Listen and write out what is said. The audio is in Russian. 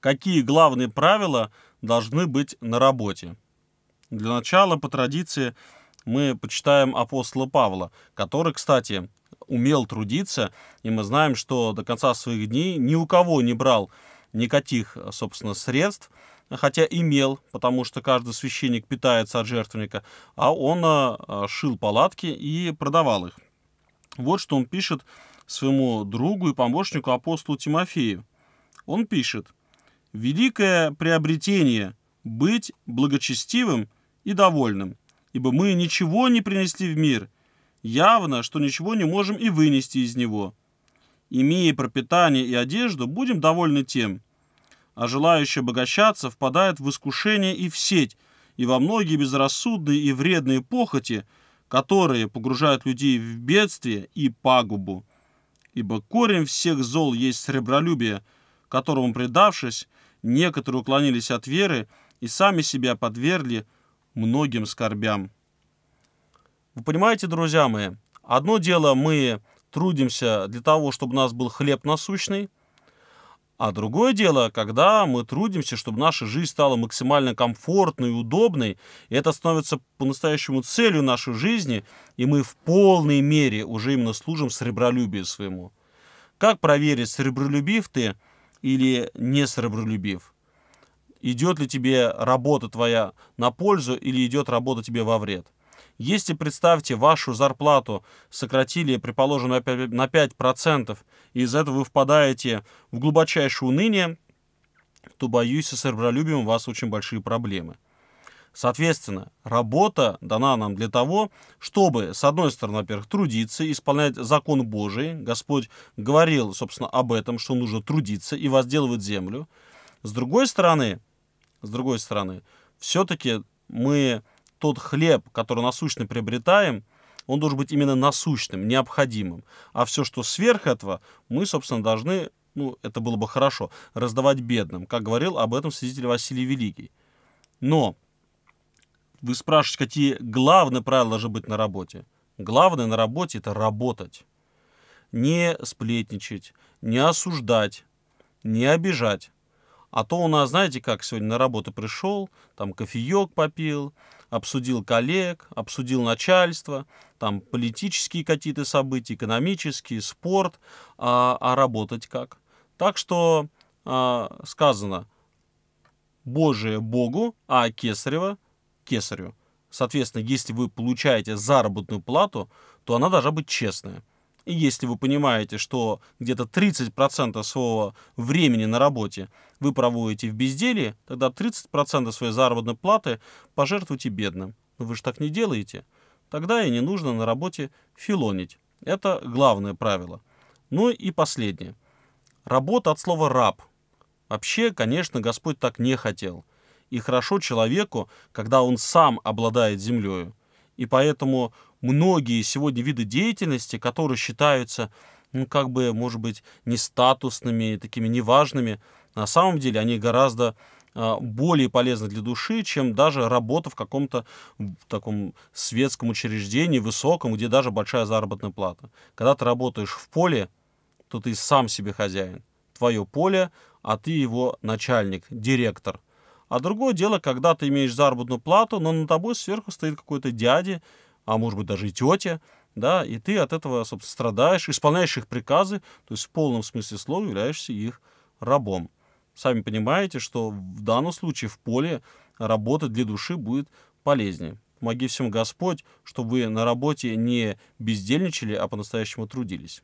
Какие главные правила должны быть на работе? Для начала, по традиции, мы почитаем апостола Павла, который, кстати, умел трудиться, и мы знаем, что до конца своих дней ни у кого не брал никаких, собственно, средств, хотя имел, потому что каждый священник питается от жертвенника, а он а, шил палатки и продавал их. Вот что он пишет своему другу и помощнику апостолу Тимофею. Он пишет, великое приобретение – быть благочестивым и довольным, ибо мы ничего не принесли в мир, явно, что ничего не можем и вынести из него. Имея пропитание и одежду, будем довольны тем, а желающие обогащаться впадают в искушение и в сеть, и во многие безрассудные и вредные похоти, которые погружают людей в бедствие и пагубу. Ибо корень всех зол есть сребролюбие, которому предавшись, некоторые уклонились от веры и сами себя подвергли многим скорбям. Вы понимаете, друзья мои, одно дело мы трудимся для того, чтобы у нас был хлеб насущный, а другое дело, когда мы трудимся, чтобы наша жизнь стала максимально комфортной и удобной, и это становится по-настоящему целью нашей жизни, и мы в полной мере уже именно служим сребролюбию своему. Как проверить, сребролюбив ты – или не сребролюбив? Идет ли тебе работа твоя на пользу или идет работа тебе во вред? Если, представьте, вашу зарплату сократили, предположим, на 5%, и из-за этого вы впадаете в глубочайшее уныние, то, боюсь, со сребролюбием у вас очень большие проблемы. Соответственно, работа дана нам для того, чтобы, с одной стороны, во-первых, трудиться, исполнять закон Божий. Господь говорил, собственно, об этом, что нужно трудиться и возделывать землю. С другой стороны, с другой стороны, все-таки мы тот хлеб, который насущно приобретаем, он должен быть именно насущным, необходимым. А все, что сверх этого, мы, собственно, должны, ну, это было бы хорошо, раздавать бедным, как говорил об этом свидетель Василий Великий. Но вы спрашиваете, какие главные правила должны быть на работе. Главное на работе – это работать. Не сплетничать, не осуждать, не обижать. А то у нас, знаете, как сегодня на работу пришел, там кофеек попил, обсудил коллег, обсудил начальство, там политические какие-то события, экономические, спорт, а, а работать как. Так что а, сказано Божие Богу, а Кесарева кесарю. Соответственно, если вы получаете заработную плату, то она должна быть честная. И если вы понимаете, что где-то 30% своего времени на работе вы проводите в безделии, тогда 30% своей заработной платы пожертвуйте бедным. Но вы же так не делаете. Тогда и не нужно на работе филонить. Это главное правило. Ну и последнее. Работа от слова «раб». Вообще, конечно, Господь так не хотел – и хорошо человеку, когда он сам обладает землей. И поэтому многие сегодня виды деятельности, которые считаются, ну, как бы, может быть, не статусными, такими неважными, на самом деле они гораздо а, более полезны для души, чем даже работа в каком-то таком светском учреждении, высоком, где даже большая заработная плата. Когда ты работаешь в поле, то ты сам себе хозяин. Твое поле, а ты его начальник, директор. А другое дело, когда ты имеешь заработную плату, но над тобой сверху стоит какой-то дядя, а может быть даже и тетя, да, и ты от этого, собственно, страдаешь, исполняешь их приказы, то есть в полном смысле слова являешься их рабом. Сами понимаете, что в данном случае в поле работать для души будет полезнее. Помоги всем Господь, чтобы вы на работе не бездельничали, а по-настоящему трудились.